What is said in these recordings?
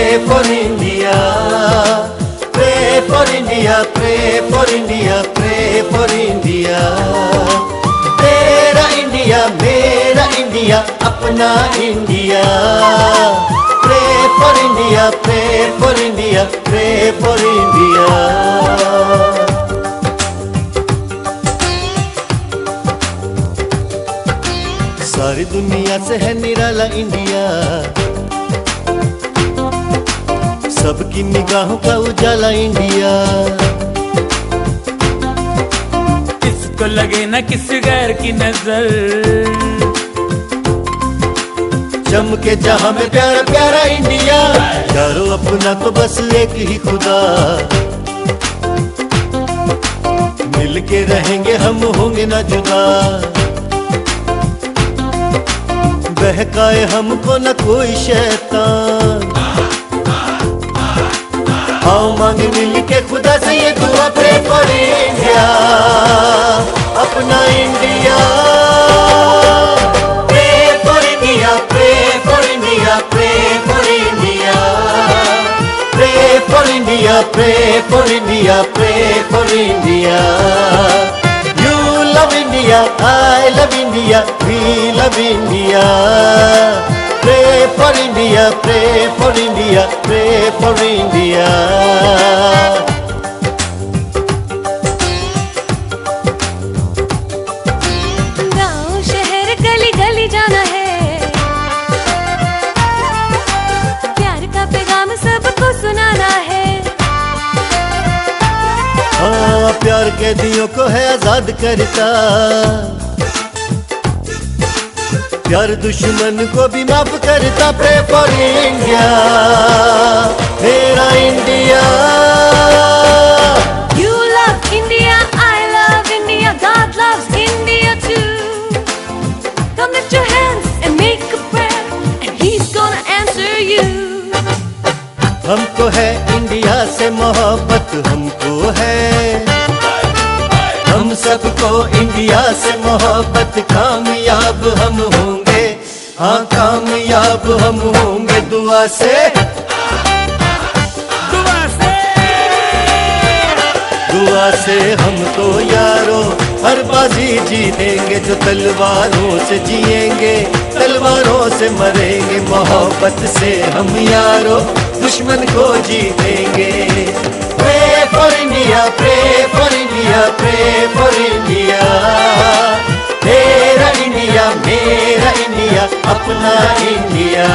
pray for India. Pray for India, pray for India, pray for India. तेरा India मेरा India अपना India pray for India pray for India pray for India सारी दुनिया से है निराला India सबकी निगाहों का उजाला इंडिया किसको लगे ना किसी गैर की नजर चमके जहां में प्यारा प्यारा इंडिया चारो अपना तो बस एक ही खुदा मिलके रहेंगे हम होंगे ना जुदा बहकाए हमको ना कोई शैतान हाँ मांग मिल के खुदा से ये दुआ प्रे पर इंडिया अपना India pray for India pray for India pray for India pray for India pray for India pray for India you love India I love India we love India pray for India, pray for India, pray for India. प्यार दुश्मन को भी माफ करता pray for India मेरा India you love India I love India हमको है India से मोहब्बत हमको आपको इंडिया से मोहब्बत कामयाब हम होंगे हाँ कामयाब हम होंगे दुआ से दुआ से दुआ से हम तो यारो हर बाजी जीतेंगे जो तलवारों से जिएंगे तलवारों से मरेंगे मोहब्बत से हम यारो दुश्मन को जीतेंगे for India, pray for India, pray for India. Mera India, mera India, apna India.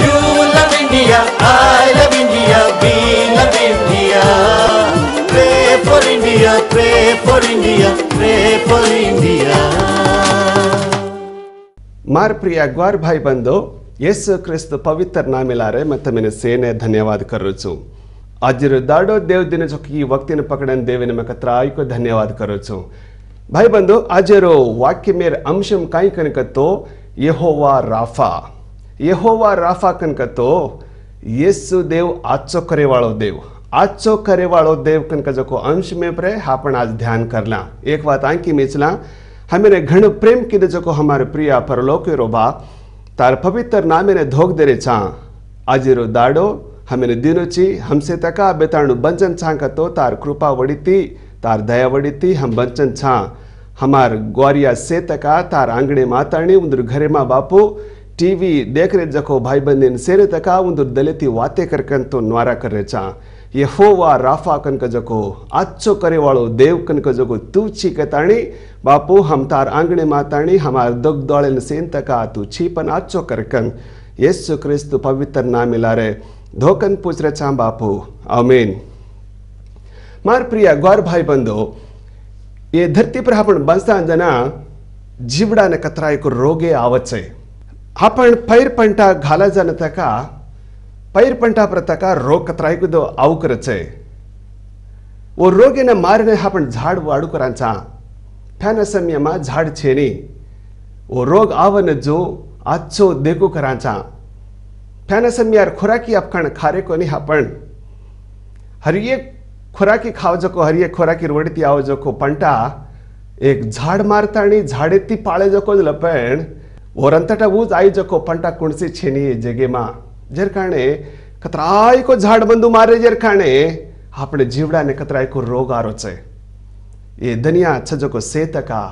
You love India, I love India, we love India. Pray for India, pray for India, pray for India. मार प्रिय ಗ್ವಾರ್ भाई बंधु येसु क्रिस्त पवित्र ನಾಮಿಲಾರೆ मत main सेने धन्यवाद करुचु आज दाडो देव दिन चौकी वक्त पकड़न देवे नमक त्राई को धन्यवाद करो छो भाई बंधु आज वाक्य मेरे अंशम कई कनक तो यहोवा राफा यहोवा राफा कनक तो येसु देव आचो करे वालो देव आचो करे वालो देव कनक जो अंश में पर हापन आज ध्यान कर एक बात आंकी मिचला हमेरे घन प्रेम के जो हमारे प्रिया परलोक रो बा तार पवित्र नामे ने धोख दे रे छा आज दाडो हमें दिनोची हमसे तका बेताणु बंचन छा का तो तार कृपा वड़ीती तार दया वड़ीती हम बंचन छा हमार ग्वारिया से तका तार आंगणे मातरणी उंदर घरे माँ बापू टीवी देख रहे जखो भाई बंदिन सेरे तका उंदर दलेती वाते करकन तो न्वारा कर रहे छा वा राफा कन का जखो अच्छो करे वालो देव कन का जखो तू छी छीकताणी बापू हम तार आंगणे मातरणी हमार दुख दौड़े सेन तका तू छीपन अच्छो करकन येसु क्रिस्तु पवित्र नाम मिला रहे धोकन पुजरा चाम बापू अमीन मार प्रिया ग्वार भाई बंधु ये धरती पर अपन बंसा जना जीवड़ा ने कतरा एक रोगे आवत अपन पैर पंटा घाला जन तक पैर पंटा पर तक रोग कतरा एक दो अवकर से वो रोगे ने मारने अपन झाड़ वाड़ू करा चा फैन समय में झाड़ छेनी वो रोग आवन जो आच्छो देखो करा चा तना समयार खुराकी अपखण खारे को नि हापण हरिये खुराकी खाव जको हरिये खुराकी रोडती आव जको पंटा एक झाड़ मारताणी झाड़ेती पाळे जको लपण वरंतटा बूज आई जको पंटा कुणसे छेनी जगे मा जर काणे कतराय को झाड़ बंदु मारे जर काणे आपने जीवड़ा ने कतराय को रोग आरोचे ये दुनिया छ जको सेतका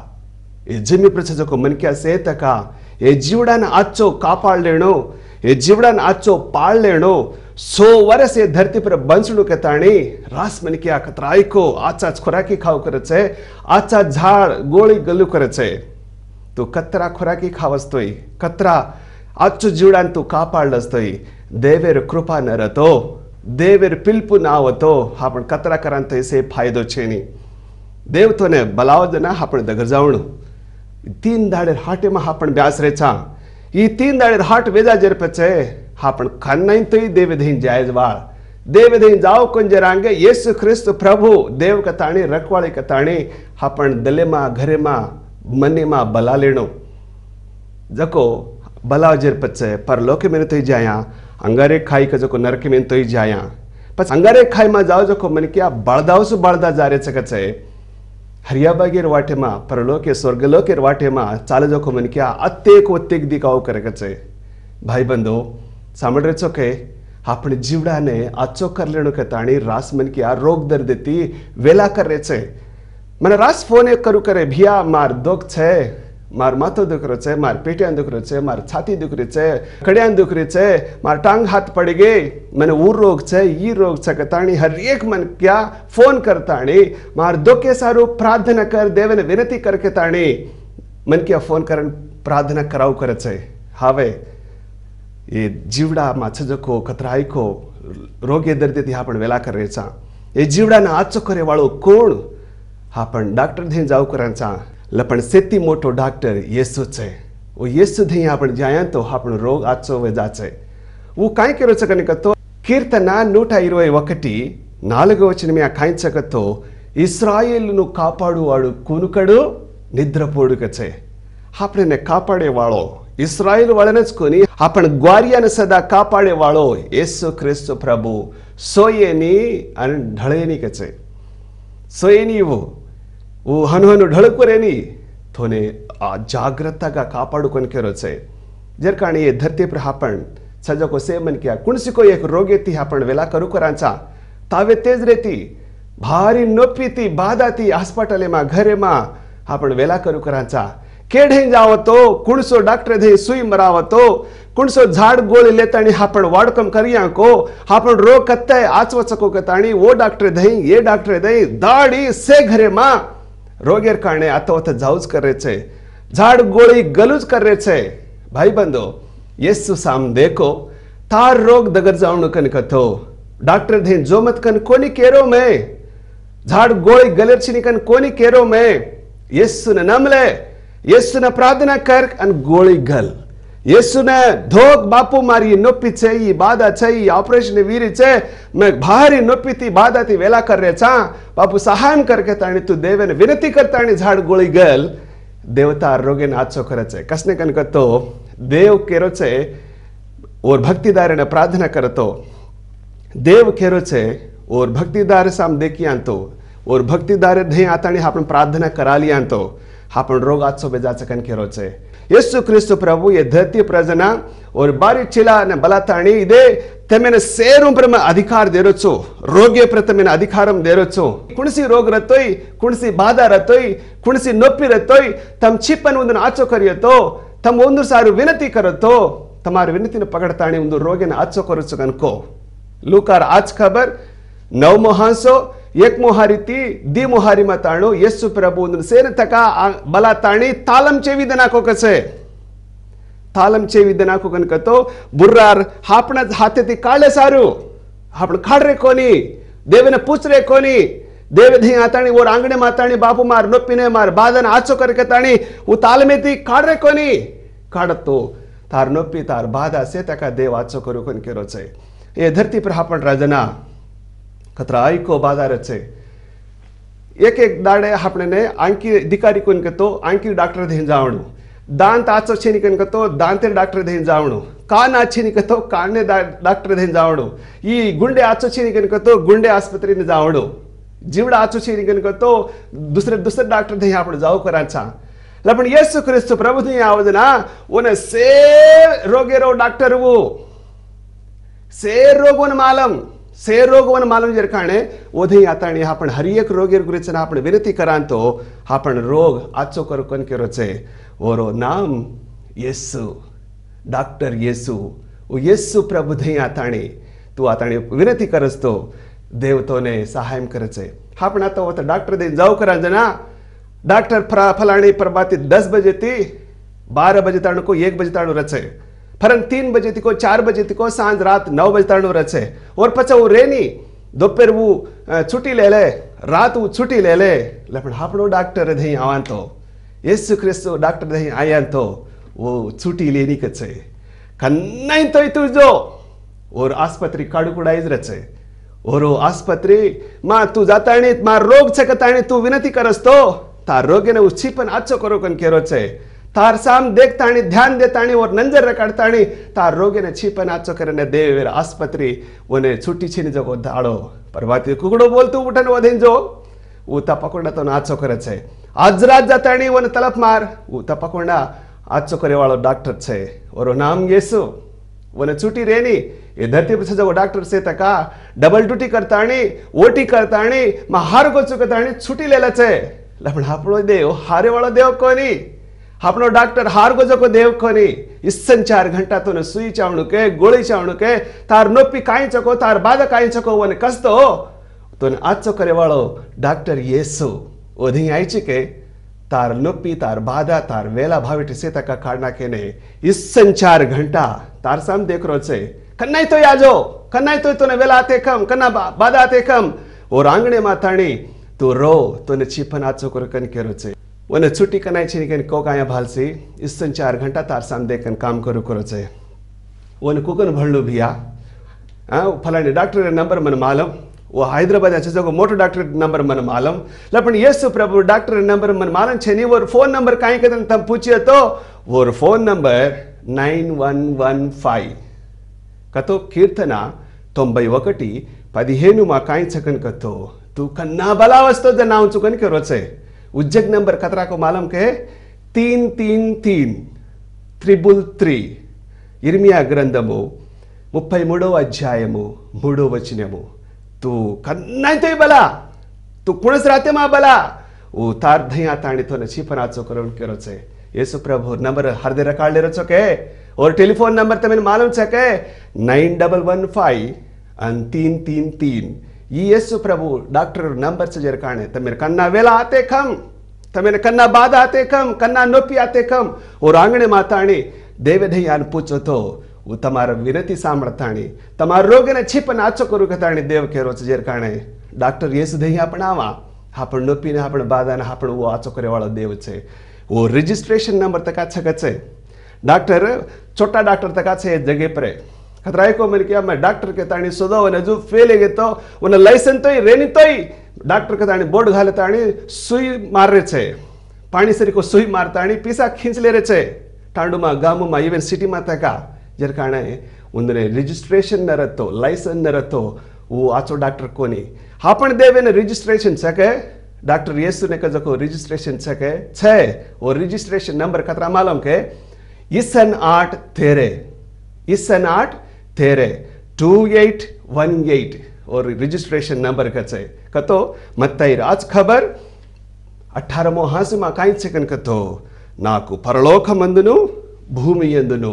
ये जमी प्रछ जको मन क्या सेतका ये जीवड़ा ने अच्छो कापाळ लेणो हे जीवडान पाल पाळलेणो सो वर्ष हे धरती पर बंसणू के ताणी रास मनिक्या खतर ऐको आजचाच खुराकी खाऊ करत छे आचा झाड गोळी गलू करे छे तू कतरा खुराकी खाव कतरा आचो आजचो जीवडान तो कापाळलं असतोय देवेर कृपा नरतो देवेर पिल्पु नावतो तो आपण कत्रा करांत से फायदो छेनी देव तो ने बलाव जना आपण दगर तीन धाड़े हाटे मा आपण ब्यास रेचा तीन दाड़ी हाट वेजा जर पचे हापन खाई तो देवधीन जायज वाल देवधीन जाओ कुंज रंगे येसु ख्रिस्त प्रभु देव कताणी रखवाड़ी कताणी हापन दलेमा घरेमा मनेमा भला लेणो जको भला जर पचे पर लोके मेरे तो जाया अंगारे खाई का जो नरक में तो जाया पच अंगारे खाई में जाओ जो मन क्या बड़दाओ सु बड़दा जा रहे सकते ಹರಿಯಬಾಗಿರುವ ಪರಲೋಕೆ ಸ್ವರ್ಗಲೋಕೆ ಇರುವ ಚಾಲಜೋಕೋ ಮನಿಕೆ ಅತ್ತೇಕ ಒತ್ತೇಕ દીકાઓ કરે છે ભાઈ બંધો સાંભળે છો કે આપણે જીવડાને આચો કરલેણો કે તાણી રાસ મન કે આ રોગ દર્દ હતી વેલા કરે છે મને રાસ ફોન એક કરું કરે ભિયા માર દોખ છે મારું માથું દુખરું છે માર પીઠિયા દુખરું છે માર છાતી દુખરી છે કડિયાન દુખરી છે માર ટાંગ હાથ પડી ગઈ મને ઉ રોગ છે ઈ રોગ છે કે તાણી હરેક મન ક્યાં ફોન કર તાણી માર દુઃખે સારું પ્રાર્થના કર દેવને વિનંતી કર કે તાણી મન ક્યાં ફોન કરીને પ્રાર્થના કરાવ કરે છે હવે એ જીવડામાં છજકો કતરાયકો રોગે દર્દીથી આપણે વેલા કરે છે એ જીવડાને આચો કરે વાળો કોણ હા પણ ડાક્ટર થઈ જાવ કરે છે પણ સૌથી મોટો ડાક્ટર યેસુ છે ઓ યેસુથી આપણે જ્યાં તો આપણો રોગ આચોવે જાચે ఊ కాయకిరచకని కత్తో కీర్తన నూట ఇరవై ఒకటి నాలుగో వచ్చిన మీ ఆ కాయించకతో ఇస్రాయేల్ను కాపాడువాడు కునుకడు నిద్రపోడుకచే આપણને કાપાડેવાળો ઇસરાયલ વાળાને જ કોની આપણ ગ્વારિયાને સદા કાપાડેવાળો યેસુ ખ્રિસ્ત પ્રભુ સોયેની અને ઢળેની કે છે સોયેની એવું ಹಣ್ಣು ಢಳಕುರೇನಿ ಥೋನೆ ಆ ಜಾಗ್ರತಾಗ ಕಾಪಾಡುಕೊಂಡು ಕೆರೋಚೆ ಜರ್ಕಾಣ ಈ ಧರ್ತಿ ಪ್ರ ಹಾಪಣ್ ಸಜಕೋ ಸೇಮನ್ ಕ್ಯಾ ಕುಣಿಸಿಕೋ ಏಕ ರೋಗೇತಿ ಹಾಪಣ್ ವೆಲಾ ಕರುಕರಾಂಚ ತಾವೆ ತೇಜ್ ರೇತಿ ಭಾರಿ ನೊಪ್ಪಿತಿ ಬಾದಾತಿ ಹಾಸ್ಪಿಟಲೆ ಮಾ ಘರೆ ಮಾ ಹಾಪಣ್ ವೆಲಾ ಕರುಕರಾಂಚ केढे जावतो कुणसो डॉक्टर धे सुई मरावतो कुणसो झाड गोळी लेताणी हापण वाडकम करिया को हापण रोग कत्ताय आचवचको कताणी वो डॉक्टर धई ये डॉक्टर धई दाढ़ी से घरे मां रोगर कारणे अतो अतो जाऊस करयचे झाड गोळी गळूज करयचे भाई बंधो येस साम देखो तार रोग दगर जावणो कन कतो डॉक्टर धें जो मत कन कोणी केरो मे झाड गोळी गळेरशी कन कोणी केरो मे येस न नमले येस न प्रार्थना कर आणि गोळी गल येसुने धोक बापू मारी नोपी छे ये बाधा छे ये ऑपरेशन वीरी छे मैं भारी नोपी थी बाधा थी वेला कर रहे छा बापू सहायन करके ताने तू देवे ने विनती करता ने झाड़ गोली गल देवता आरोग्य नाथ सो करे छे कसने कन कर तो देव केरो छे और भक्तिदार ने प्रार्थना कर तो देव केरो छे और भक्तिदार साम देखिया तो और लिया तो रोग आज बेजा सकन केरो ಯೇಸು ಕ್ರಿಸ್ತು ಪ್ರಭು ಎದ್ದತ್ತಿ ಪ್ರಜನ ஒரு ಬಾರಿಚಿಲ ಬಲತಾಣಿ ಇದೇ ತಮ್ಮಿನ ಸೇರು ಪ್ರಮ ಅಧಿಕಾರ ದೇರೊಚ್ಚು ರೋಗ್ಯ ಪ್ರತಮಿನ ಅಧಿಕಾರಂ ದೇರೊಚ್ಚು ಕುಣಿಸಿ ರೋಗ ರತ್ತೋಯ್ ಕುಣಿಸಿ ಬಾಧ ರತ್ತೋಯ್ ಕುಣಿಸಿ ನೊಪ್ಪಿ ರತ್ತೋಯ್ ತಮ್ಮ ಚಿಪ್ಪನ್ನು ಒಂದು ಆಚೋ ಕರೆಯತ್ತೋ ತಮ್ಮ ಒಂದು ಸಾರು ವಿನತಿ ಕರತ್ತೋ ತಮಾರು ವಿನತಿನ ಪಗಡತಾಣಿ ಒಂದು ರೋಗಿನ ಆಚೋ ಕೊರಚು ಕನ್ಕೋ ಲೂಕಾರ್ ಆಚ್ ಖಬರ್ ನವ್ ಮೊಹಾನ್ಸೋ ಏಕಮೋಹಾರಿತಿ ದಿಮೋಹಾರಿ ಮಾತಾಳು ಯಸ್ಸು ಪ್ರಭು ಅಂದ್ರೆ ಸೇರತಕ ಬಲ ತಾಣಿ ತಾಲಂ ಚೆವಿದನ ಕೊಕಸೆ ತಾಲಂ ಚೆವಿದನ ಕೊಕನ್ಕತೋ ಬುರ್ರಾರ್ ಹಾಪಣ ಹಾತೆತಿ ಕಾಳೆ ಸಾರು ಹಾಪಣ ಕಾಡ್ರೆ ಕೋನಿ ದೇವನ ಪೂಚ್ರೆ ಕೋನಿ దేవధి అతని ఓ రాంగణి మాతాని బాపు మారు నొప్పినే మారు బాధన ఆచోకరిక తాణి ఓ తాళమెత్తి కాడ్రే కొని కాడత్తు తారు నొప్పి తారు బాధ సేతక దేవ ఆచోకరు కొనికెరొచ్చాయి ఏ ధర్తి ప్రహాపణ రాజనా खतरायको बाजारचे एक एक दाडे ने आंकी दिकारी कोण तो आंकी डॉक्टर देन जावणू दांत आचो छे निकन कतो दांत डॉक्टर देन जावणू कान निकन कतो कान ने डॉक्टर देन जावणू ई गुंडे आचो छे निकन कतो गुंडे अस्पताल ने जावणू जीवडा आचो छे निकन कतो दूसरे दूसरे डॉक्टर दे आपण जाओ कराचा लपण येशु ख्रिस्त प्रभु नी आवजना उन से रोगे रो डॉक्टर वो से रोगोन मालम ಸೇರೋಗವನ್ನು ಮಾಲುಂಜರ್ ಕಾಣೆ ಒದೈ ಆತಾಣಿ ಹಾಪಣ ಹರಿಯಕ್ ರೋಗಿರ್ ಗುರಿಚನ ಹಾಪಣ ವಿನತಿ ಕರಾಂತೋ ಹಾಪಣ ರೋಗ ಆಚೋ ಕರ್ಕೊಂಡ್ ಕಿರೋಚೆ ಓರೋ ನಾಮ್ ಯಸ್ಸು ಡಾಕ್ಟರ್ ಯೇಸು ઓ યેસુ પ્રભુ દહીં આતાણી તું આતાણી વિનંતી કરસ તો દેવતોને સહાય કરે છે હા પણ આ તો ડાક્ટર દઈને જાવ કરા જના ડાક્ટર ફલાણી પ્રભાતી દસ બજેથી બાર બજે તાણું કોઈ એક બજે તાણું રચે फरन तीन बजे तिको चार बजे तिको सांझ रात नौ बजे तरण रचे और पचा वो रे नहीं दोपहर वो छुट्टी ले ले रात वो छुट्टी ले ले लेपन हापनो डॉक्टर रे दही आवान तो यीशु क्रिस्तो डॉक्टर दही आयान तो वो छुट्टी लेनी कच्चे कन्नाइन तो इतु जो और आसपत्री काडू कुडाइज रचे और वो आसपत्री माँ तू जाता नहीं मार रोग चकता नहीं तू विनती करस्तो तार रोगे ने उस चीपन अच्छो करो कन केरोचे ತಾರ್ ಸಾಮ್ ದೇಗ್ತಾಣಿ ಧ್ಯಾನ್ ದೇತಾಣಿ ಅವ್ರ ನಂಜರ್ ಕಾಡ್ತಾಣಿ ತಾರ್ ರೋಗಿನ ಚೀಪನ ಆಚೋಕರನ್ನ ದೇವೇರ ಆಸ್ಪತ್ರೆ ಒನೆ ಚುಟ್ಟಿ ಚೀನಿ ಜಗೋ ದಾಳೋ ಪರ್ವಾತಿ ಕುಗುಡೋ બોલતું ઉઠન વધેંજો ઉતા પકોડા તો નાચો કરે છે આજ રાત જતાણી ઓને તલપ માર ઉતા પકોડા આચો કરે વાળો ડોક્ટર છે ઓરો નામ યેસુ ઓને છૂટી રેની એ ધરતી પર જગો ડોક્ટર છે તકા ડબલ ડ્યુટી કરતાણી ઓટી કરતાણી માં હાર ગોચુ કરતાણી છૂટી લેલા છે લપણ આપણો દેવ હારે વાળો દેવ કોની अपनो डॉक्टर हारगोजको देवकोनी इसन चार घंटा तो सुई चावणुके गोळी चावणुके तार नोपी चको तार बाद बाधा चको वन कसतो तो आचो करे वालो डॉक्टर येसू ओधी आयची के तार नोपी तार बाधा तार वेला भावी भाविट का कारना के ने इसन चार घंटा तार साम देख रो से कन्ना तो याजो कन्ना तो तोने वेला आते कम कन्ना बाधा आते कम और आंगणे माताणी तू रो तोने छिपन आचो कन के रोचे वन छुट्टी चुट्टी कनाय छिनिकेन कोकाया भालसी इस सन चार घंटा तार साम देकन काम करू करो चाहिए वन कुकन भड़लू भैया फलाने डॉक्टर नंबर मन मालम वो हैदराबाद अच्छे जो मोटो डॉक्टर नंबर मन मालूम लेकिन यस प्रभु डॉक्टर नंबर मन मालम छे वो फोन नंबर काई कदन तम पूछिए तो वो phone number nine one one five कतो कीर्तना तोंबई वकटी पदिहेनु मा काई छकन कतो तू कन्ना बलावस्तो जनाव चुकन करो छे उज्जक नंबर खतरा को मालूम के तीन तीन तीन त्रिबुल त्री इर्मिया ग्रंथम मुफ मूडो अध्याय मूडो वचन तू कन्ना बला तू कुणस राते मा बला ओ तारधया ताणी तो नीपना चो करो रोचे येसु नंबर हर दे रखा ले रचो के और टेलीफोन नंबर तो मालूम चके nine double one five and तीन तीन, तीन ಈ ಯೇಸು ಪ್ರಭು ಡಾಕ್ಟರ್ ನಂಬರ್ ಜರ್ಕಾಣೆ ತಮ್ಮ ಕನ್ನ ವೇಲ ಆತೆ ಕಮ್ ತಮ್ಮ ಕನ್ನ ಬಾಧ ಆತೆ ಕಮ್ ಕನ್ನ ನೊಪ್ಪಿ ಆತೆ ಕಮ್ ಓ ರಾಂಗಣೆ ಮಾತಾಣಿ ದೇವದಯ್ಯಾನ್ ಪೂಚೋತೋ તમારા વિનતી સાંભળતાણી તમારા રોગને છીપન આચો કરું કતાણી દેવ કેરો છે જેર કારણે ડાક્ટર યેસુ દહીં આપણે આવા આપણ નોપીને આપણે બાદાને આપણે ઓ આચો કરેવાળો દેવ છે ઓ રજિસ્ટ્રેશન નંબર તકા છક છે ડાક્ટર છોટા ડાક્ટર તકા છે એ જગ્યા પર खतरायकोमनकिया मैं डॉक्टर के ताणी सोदो उन अजू फेलिंग तो उन लाइसेंस तो ही रेनी तो ही डॉक्टर के ताणी बोर्ड घाले ताणी सुई मार रहे थे पानी से रिको सुई मार मारता पीसा खींच ले रहे छे ठांडूमा गामूमा इवन सिटीमा तका जर कारण उनरे रजिस्ट्रेशन न रहतो लाइसेंस न रहतो वो आचो डॉक्टर कोनी हा पण देवे ने रजिस्ट्रेशन सके डॉक्टर येसु ने कजको रजिस्ट्रेशन सके छे वो रजिस्ट्रेशन नंबर खतरा मालूम के इसन आठ थेरे इसन आठ तेरे टू एट वन एट और रजिस्ट्रेशन नंबर कचे कतो मत्तई राज खबर अठारह मोहासी माकाइन सेकंड कतो नाकु परलोक मंदनु भूमि यंदनु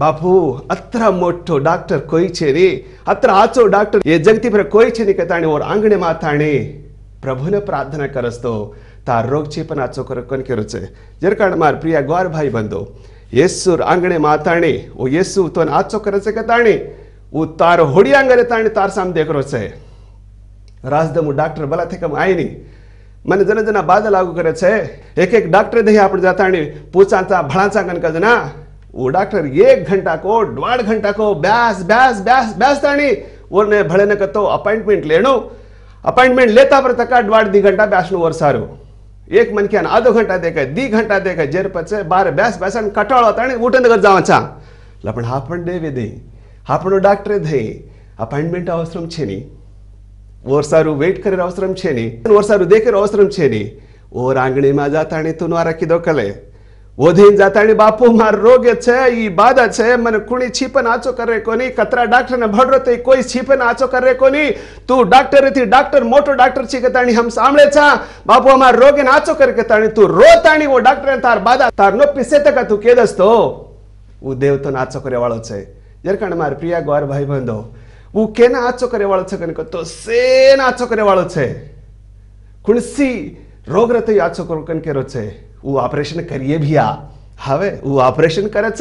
बापु अतरा मोटो डॉक्टर कोई छे रे अतरा आचो डॉक्टर ये जगती पर कोई छे निकटाने और आंगणे माथाने प्रभु ने प्रार्थना करस्तो तार रोग छे आचो करकन कन जर कारण मार प्रिया ग्वार भाई बंदो येसु आंगने माथाने ओ यीशु तो आचो कर से उ तार होड़ी आंगने ताने तार साम देख रुचे डॉक्टर बला थे कम आई नहीं मैंने जना जना बाद लागू करे छे एक एक डॉक्टर दे आपण जाता आणि भणाचा भळांचा गणक जना ઓ ડોક્ટર 1 ઘંટા કો 2 ઘંટા કો બяс બяс બяс બяс તાણી ઓને ભળેને કતો અપોઇન્ટમેન્ટ લેણો અપોઇન્ટમેન્ટ લેતા પર ટકા 2 ઘંટા બяс ન ઓર સારુ એક મન કે આદો ઘંટા દેખાય 2 ઘંટા દેખાય જર પછે બારે બяс બાસન કટાળો તાણી ઉટનગર જાવ ચા લપણ હા પણ દેવે દે હાપણો ડોક્ટર દે અપોઇન્ટમેન્ટ અવસરોમ છેની ઓર સારુ વેઇટ કરે અવસરોમ છેની ઓર સારુ દેખે અવસરોમ છેની ઓર આંગણી માં જાતા ને તનવા રાખી દો કલે ಓದಿನ ಜಾತಾಣಿ ಬಾಪು ಮಾರ್ ರೋಗ ಛೆ ಈ ಬಾಧ ಛೆ ಮನ ಕುಣಿ ಛೀಪನ್ ಆಚೋ ಕರ್ರೆ ಕೋನಿ ಕತ್ರಾ ಡಾಕ್ಟರ್ ને ભડરો તે કોઈ છીપન આચો કરે કોની તું ડોક્ટર થી ડોક્ટર મોટો ડોક્ટર છે કે તાણી હમ સાંભળે છા બાપુ અમાર રોગ ને આચો કરે કે તાણી તું રો તાણી ઓ ડોક્ટર તાર બાદા તાર નો પીસે તક તું કેદસ તો ઉ દેવ તો નાચો કરે વાળો છે જરકાણ માર પ્રિયા ગોર ભાઈ બંધો ઉ કેના આચો કરે વાળો છે કન તો સેના આચો કરે વાળો છે ખુણસી રોગ રતે આચો કરો કન કેરો છે वो ऑपरेशन करिए भैया हवे वो ऑपरेशन कर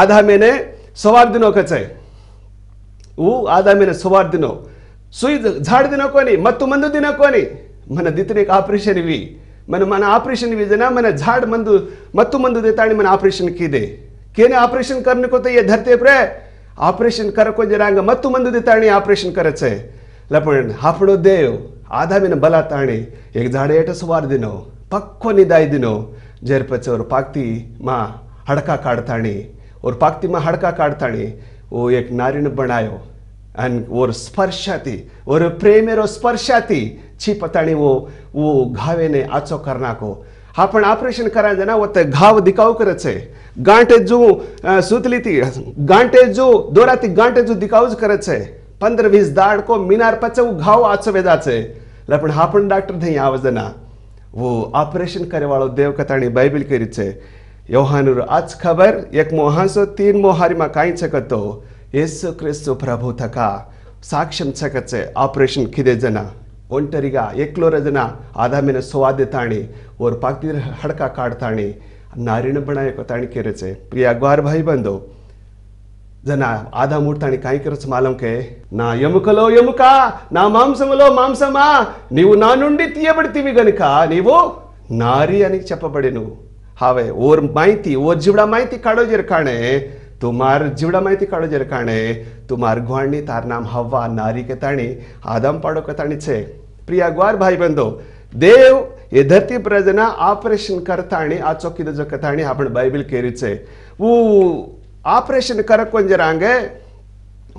आधा महीने सवार दिनों कच आधा महीने सवार दिनों सुई झाड़ दिनों कोनी मत्तु मंदु दिनों कोनी मन दितने एक ऑपरेशन भी मन मन ऑपरेशन भी देना मैंने झाड़ मंदु मत्तु मंदु देता मैंने ऑपरेशन की दे केने ऑपरेशन करने को तो ये धरते पर ऑपरेशन कर को जरांग मत्तु मंदु देता ऑपरेशन करच है लपण हाफड़ो देव आधा महीने बला ताणे एक झाड़े एट सवार दिनों ಪಕ್ವನಿದಾಯ್ದಿನೋ ಜೇರ್ಪಚ ಅವ್ರ ಪಾಕ್ತಿ ಮಾ ಹಡ್ಕ ಕಾಡ್ತಾಣಿ ಅವ್ರ ಪಾಕ್ತಿ ಮಾ ಹಡ್ಕ ಕಾಡ್ತಾಣಿ ಓ ಏಕ್ ನಾರಿನ ಬಣಾಯೋ ಅನ್ ಓರ್ ಸ್ಪರ್ಶಾತಿ ಓರ್ ಪ್ರೇಮೇರೋ ಸ್ಪರ್ಶಾತಿ ಛೀ ಪತಾಣಿ ಓ ಓ ಘಾವೇನೆ ಆಚೋ ಕರ್ನಾಕೋ आपण ऑपरेशन करायचं ना वत घाव दिकाव करत आहे गांठे जो सुतली थी गांठे जो दोरा ती गांठे जो दिकावच करत आहे पंद्रह वीस दाड को मीनार पचे वो घाव आचवे जाचे लेकिन हा पण डॉक्टर थी आवाज देना वो आपरेशन करेवाळ बाइबल के रिचे योहानुर आज खबर एक सो तीन मोहारीम काय छकतो येसो क्रिस्तो थका साक्षम साक्षे आपरेशन किदे जना एकलो एक्लोर जना आधामेन सोदे ताणी ओर पाडका काढताणि केरेचे प्रिया ग्वार भाई बंधो జన ఆదామూర్తాని కాయకరచ మాలంకే నా ఎముకలో ఎముక నా మాంసములో మాంసమా నీవు నా నుండి తీయబడితివి గనుక నీవు నారి అని చెప్పబడి నువ్వు హావే ఓర్ మైతి ఓర్ జీవడ మైతి కాడో జరకాణే తుమార్ జీవడ మైతి కాడో జరకాణే తుమార్ గ్వాణి તાર హవ్వ હવા નારી ఆదాం તાણી આદમ ప్రియా గ్వార్ તાણી బంధు దేవ్ ఏ ભાઈ ప్రజన ఆపరేషన్ కర్తాణి ఆ చొక్కిద ઓપરેશન કરતાણી આ ચોકીદો જો કથાણી ಆಪರೇಷನ್ ಕರ್ಕೊಂಜರಾಂಗೆ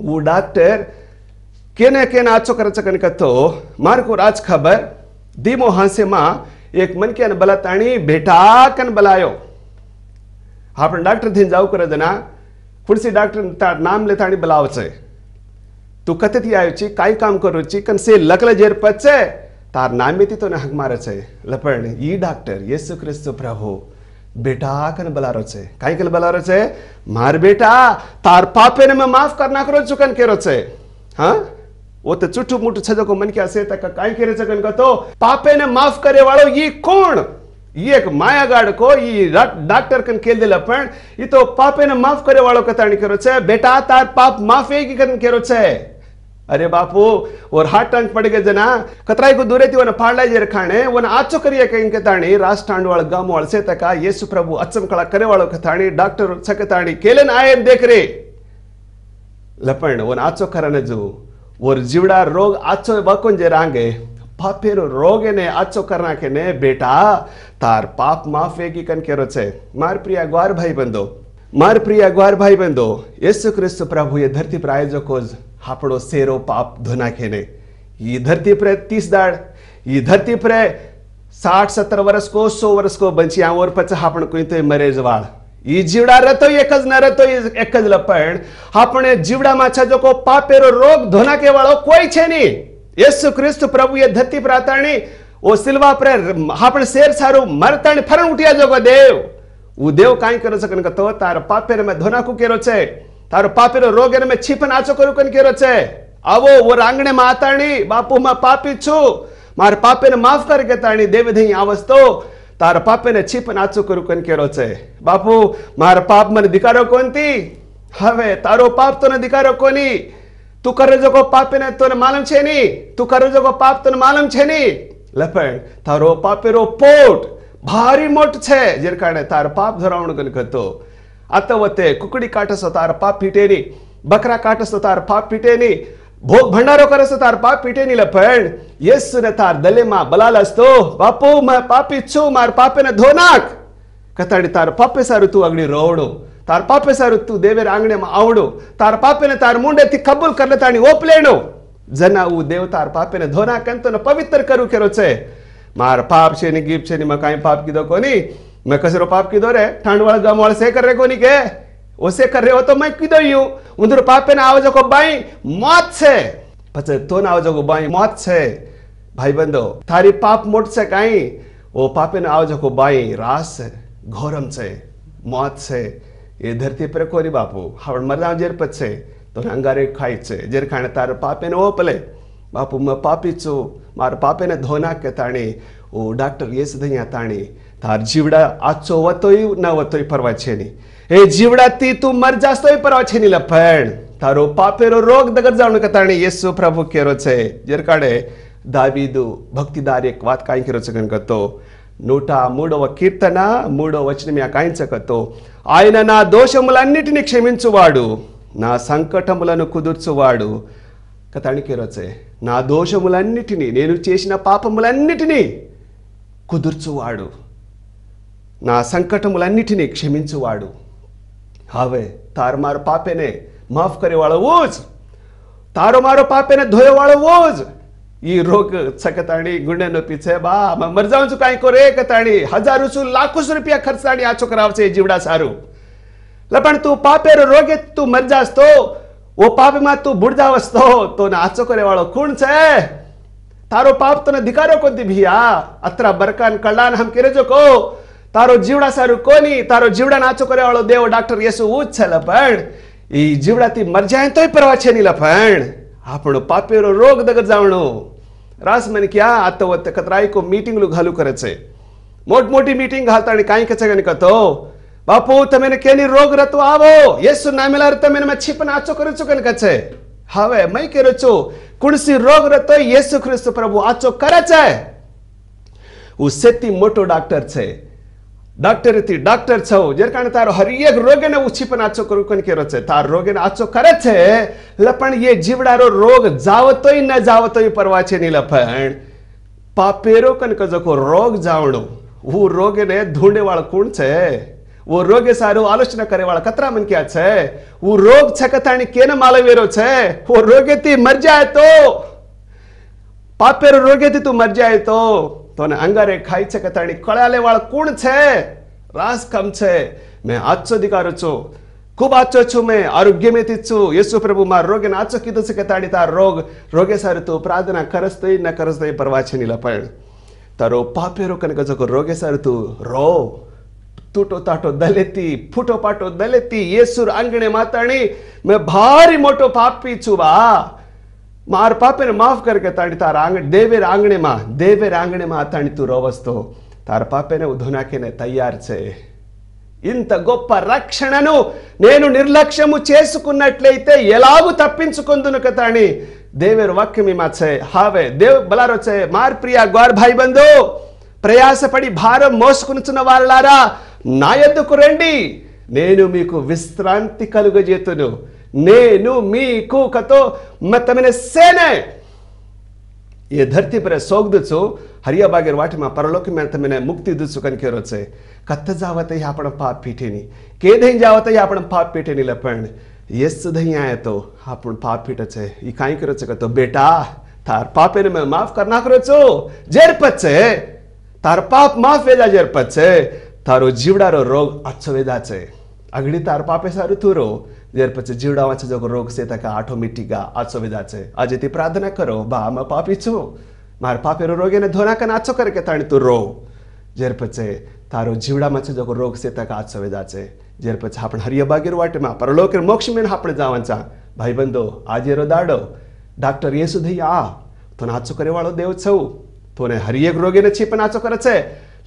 वो डॉक्टर केने केना आचो कर चकन कथो मार को राज खबर दीमो एक मन के बला ताणी बेटा कन बलायो आपण डॉक्टर थिन जाऊ कर देना फुडसी डॉक्टर ता नाम ले ताणी बलावचे तू कते ती आयोची काय काम करूची कन से लकले जेर पछे तार नाम में ती तो ना हक मारचे लपण ई डॉक्टर येसु ख्रिस्त प्रभु बेटा बेटाकन बलारो छे काई कल बलारो छे मार बेटा तार पापे ने मैं माफ करना करो चुकन केरो छे हाँ वो तो चुट्टू मुट्टू छे को मन के असे तक काई करे का तो पापे ने माफ करे वालो ये कौन ये एक माया गाड़ को ये डॉक्टर कन केल दिला पण ये तो पापे ने माफ करे वालो कताणी करो छे बेटा तार पाप माफ एक ही कन केरो छे अरे बापू और हाट टांग पड़ गए जना कतरा को दूरे थी वन फाड़ला जे रखाणे वन आचो करिए राष्ट्रांडवा के ताणी रास तका येसु प्रभु अचम कला करे वालो कथाणी डॉक्टर सकताणी केलन आयन देख रे लपण वन आचो करने जो और जीवड़ा रोग आचो बकोन जे रांगे पापे रोग ने आचो करना के ने बेटा तार पाप माफे की कन के रोचे मार प्रिया ग्वार भाई बंदो मार प्रिया ग्वार भाई बंदो येसु क्रिस्तु प्रभु ये धरती पर आयो जो अपनो सेरो पाप धोना के ने ये धरती पर तीस दाड़ ये धरती पर साठ सत्तर वर्ष को सौ वर्ष को बंची आ पच अपन कोई तो मरे जवाल ये जीवड़ा रतो एक न रतो एक लपण अपने जीवड़ा माचा जो को पापेरो रोग धोना के वालों कोई छे नहीं यीशु क्रिस्त प्रभु ये धरती पर आता ओ सिलवा पर अपन शेर सारू मरता फरन उठिया जो देव वो देव कहीं कर सकन का तो तार पापेर में धोना को केरो તારો પાપીનો રોગ એને મેં છીપન આછો કર્યું કોને કર્યો છે આવો હું રાંગણે માતાણી બાપુ માં પાપી છું મારા પાપીને માફ કરી કે તાણી દેવી દહીં આવસ્તો તારા પાપીને છીપન આછું કર્યું કોને કર્યો છે બાપુ મારા પાપ મને દીકારો કોનથી હવે તારો પાપ તને દીકારો કોની તું કરે જો કો પાપીને તને માલમ છે નહીં તું કરે જો કો પાપ તને માલમ છે નહીં લપેટ તારો પાપેરો પોટ ભારી મોટ છે જેના કારણે તાર પાપ ધરાવણ કરતો ಅತ್ತವತ್ತೆ ಕುಕುಡಿ ಕಾಟಸತಾರ ಪಾಪ್ ಪೀಟೇನಿ બકરા કાટ સતાર પાપ પીટેની ભોગ ભંડારો કરે સતાર પાપ પીટેની લપણ યસુને તાર દલેમાં બલાલસ તો બાપુ મેં પાપી છું માર પાપેને ધો નાખ કતાડી તાર પાપે સારું તું અગણી રોવડો તાર પાપે સારું તું દેવેર આંગણેમાં આવડો તાર પાપેને તાર મુંડેથી કબૂલ કરલે તાણી ઓપલેણો જનાવું દેવ તાર પાપેને ધોના કંતોને પવિત્ર કરું કેરો છે માર પાપ છે ને ગીફ છે ને મેં કાંઈ પાપ કીધો કોની मैं कसरो पाप ಪಾಪ ಕಿದೋರೆ ठंड वाले गम वाले से कर रहे को नहीं के वो से कर रहे हो तो मैं किधर यू उधर पे ना आवजो को बाई मौत से पचे तो ना आवजो को बाई मौत से भाई बंदो थारी पाप मोट से कहीं वो पापे ना आवजो को बाई रास से घोरम से मौत से ये धरती पर कोरी बापू हवन मर मरदा जेर पचे तो अंगारे खाई छे जेर खाने तार पापे ने ओपले बापू मैं पापी चू मार पापे ने धोना के ताणी ओ डॉक्टर ये सदैया ताणी તાર જીવડા આચો વતોય ન વતોય પરવા છે નહીં એ જીવડાથી તું મર જાસ્તોય પરવા છે નહીં લફણ તારો પાપેરો રોગ દગરજાવણ કતાણે યેસુ પ્રભુ કેરો છે જેરકાડે దావీదు భక్తి దారి వాత్ కాయించవచ్చు కనుకతో నూట మూడవ కీర్తన మూడవ వచనమే కాయించకతో ఆయన నా దోషములన్నిటిని క్షమించువాడు నా సంకటములను కుదుర్చువాడు కతణికిరొచ్చే నా దోషములన్నిటినీ నేను చేసిన పాపములన్నిటినీ కుదుర్చువాడు నా సంకటములన్నిటినీ క్షమించువాడు હવે તારમાર પાપેને માફ કરેવાળવો જ તારો મારો પાપેને ધોયેવાળવો જ ઈ રોગ છકતાણી ગુનેનો પીછે બા આમાં મરજાઉં છું કાંઈ કોરે કતાણી હજારો છું લાખો રૂપિયા ખર્ચાણી આ છોકરા આવશે જીવડા સારું એટલે પણ તું પાપેરો રોગે તું મરજાસ તો ઓ પાપમાં તું બુડજાવસ તો તો ને આચો કરેવાળો કોણ છે તારો પાપ તને ધિકારો કોણ ભીયા અત્રા બરકાન કળાન હમ કેરેજો કહો તારો જીવડા સારું કોની તારો જીવડા નાચો કરે વાળો દેવો ડાક્ટર યેસુ ઉજ છે લપણ એ જીવડાથી મરજાય તોય પરવા છે ની લપણ આપણો પાપેરો રોગ દગર જાવણો રાસ મને ક્યાં આતો વતે કતરાઈકો મીટિંગલું ઘાલું કરે છે મોટ મોટી મીટિંગ ઘાલતાણી કાંઈ કચે કને કતો બાપુ તમે કેની રોગ રતો આવો યેસુ નામેલા તમે મેં છીપ નાચો કરું છું કને કચે હવે મેં કર્યો છું કુણસી રોગ રતો યેસુ ખ્રિસ્ત પ્રભુ આચો કરે છે હું સેતી મોટો ડાક્ટર છે डॉक्टर इति डॉक्टर छौ जर कारण तार हर एक रोग ने उछिपन आचो करू तार रोग ने आचो करे छे लपण ये जीवड़ा रो रोग जावतो ही न जावतो ही परवा छे नी लपण पापेरो कन क जको रोग जावणो वो रोग ने ढूंढे वाला कौन छे वो रोग सारो आलोचना करे वाला कतरा मन क्या छे वो रोग छकतानी केन मालवेरो छे वो रोग ती मर जाए तो पापेरो रोग ती तू मर जाए तो તો અને અંગારે ખાય છે કથાણી કળાલે વાળ કોણ છે રાસકમ છે મેં આત્સધિકારો છું ખૂબ આચો છું મેં આરોગ્યમેથી છું યેસુ પ્રભુ માર રોગને આચો કીધું છે કે તારી તાર રોગ રોગે સારું તું પ્રાર્થના કરસ તઈ ન કરસ તઈ પરવા છે ની લપણ તારો પાપે રોકને ગજકો રોગે સારું તું રો તૂટો તાટો દલેતી ફૂટો પાટો દલેતી યેસુર આંગણે માતાણી મેં ભારી મોટો પાપી છું બા માર మాఫ్ માફ કર કે તાણી તાર આંગણ દેવેર దేవే દેવેર આંગણેમાં તાણી તું రోవస్తో తార పాపేనే ఉధునాకినే తయారు చే ఇంత గొప్ప రక్షణను నేను నిర్లక్ష్యము చేసుకున్నట్లయితే ఎలాగూ తప్పించుకుందును కదా అని దేవేరు మా చే హావే దేవ్ బలారో మార్ ప్రియా గోర్ భాయి బంధు ప్రయాసపడి భారం మోసుకునుచున్న వాళ్ళారా నా ఎందుకు రండి నేను మీకు విశ్రాంతి కలుగజేతును ನೇನು ಮೀ ಕೂ ಕತೋ ಮತ್ತಮನೆ ಸೇನೆ ಈ ಧರ್ತಿ ಪರ ಸೋಗ್ದಿಸು ಹರಿಯಬಾಗಿರ್ ವಾಟಿಮ ಪರಲೋಕ ಮೇಲೆ ತಮ್ಮನೆ ಮುಕ್ತಿ ದಿಸು ಕನ್ಕೇರೋಚೆ ಕತ್ತ ಜಾವತ ಹಿ आपण पाप पीठेनी के धई जावत ही आपण पाप पीठेनी लपण यस धई आए तो आपण पाप पीठचे ई काई करोचे कतो बेटा तार पापेने मैं माफ करना करोचो जेरपत छे તાર પાપ માફ વેદા જર પછે તારો જીવડારો રોગ આછો વેદા છે અગડી તાર પાપે સારું તું ત્યાર પછી જીવડામાં છે જો રોગ છે તો કે આઠો મીઠી ગા આછો વિધા છે આજે તે પ્રાર્થના કરો બા આમાં પાપી છું મારા પાપેરો રોગ એને ધોના કને આછો કરે કે તાણે તું રો જ્યારે પછી તારો જીવડામાં છે જો રોગ છે તો કે આછો વિધા છે જ્યારે પછી આપણે હરિયભાગીર વાટમાં પરલોક મોક્ષ મેન આપણે જવાનું છે ભાઈ બંધો આજેરો દાડો ડાક્ટર એ સુધી આ તો નાચો કરેવાળો દેવ છું તોને હરિયેક રોગે નથી પણ નાચો કરે છે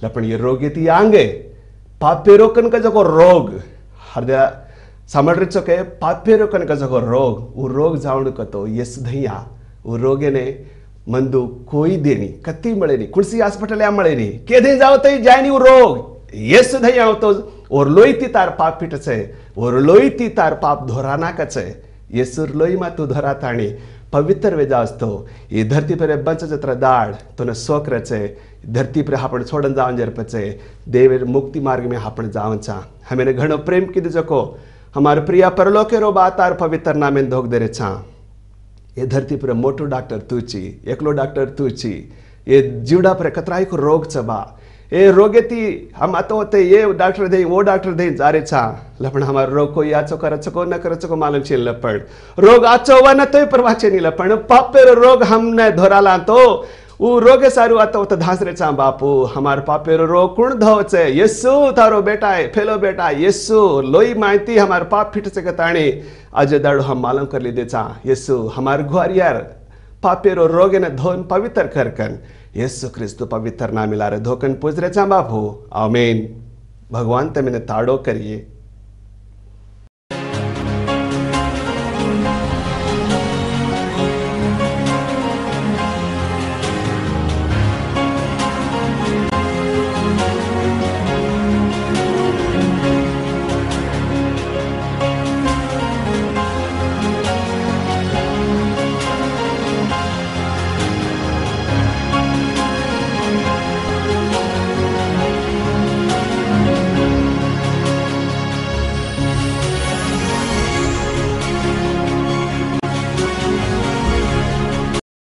એટલે પણ એ રોગેથી આંગે પાપે રોકન કે જકો રોગ હૃદય सांबाळ्ळेचो के पापेर कनको रोग वो रोग जावन कतो येसधया वो रोगे ने मंदु कोई देनी कत्ती मळेरी कुणसी हॉस्पिटल या मळेरी केदे जावतय जायनी वो रोग हो तो और लोईती तार पाप से और लोईती तार पाप धोराना कचे सुर लोई मा तू धोरा ताणी पवित्र वे जास्तो ये धरती पर बंच जत्र दाड़ तो न शोक रचे धरती पर हापण छोड़न जावन जर पचे देवेर मुक्ति मार्ग में हापण जावन चा हमें घणो प्रेम की जो को हमारे प्रिय परलोकेरो बातार पवित्र नामेन धोगदेरे छा ये धरती पर मोटो डाक्टर तुची एक्लो डाक्टर तुची ये जीवड़ा पर कतराई को रोग चबा ए रोगे ती हम आतो होते ये डॉक्टर दे वो डॉक्टर दे जा रहे छा लपण हमारे रोग को याचो कर चको न कर चको मालूम छे लपण रोग आचो वा न तो परवाचे नहीं लपण पापेर रोग हमने धोराला तो ऊ रोगे सारू आता होता धासरे चा बापू हमार पापेरो रो कुण धवचे येसु तारो बेटा फेलो बेटा येसु लोई मायती हमार पाप फिट से कताणी अजय दाड़ो हम मालूम कर ली देचा हमारे हमार ग्वारियर पापेरो रोगे ने धोन पवित्र करकन येसु क्रिस्तु पवित्र ना मिला रे धोकन पूज रे चा बापू आमीन भगवान ते मैंने ताड़ो करिए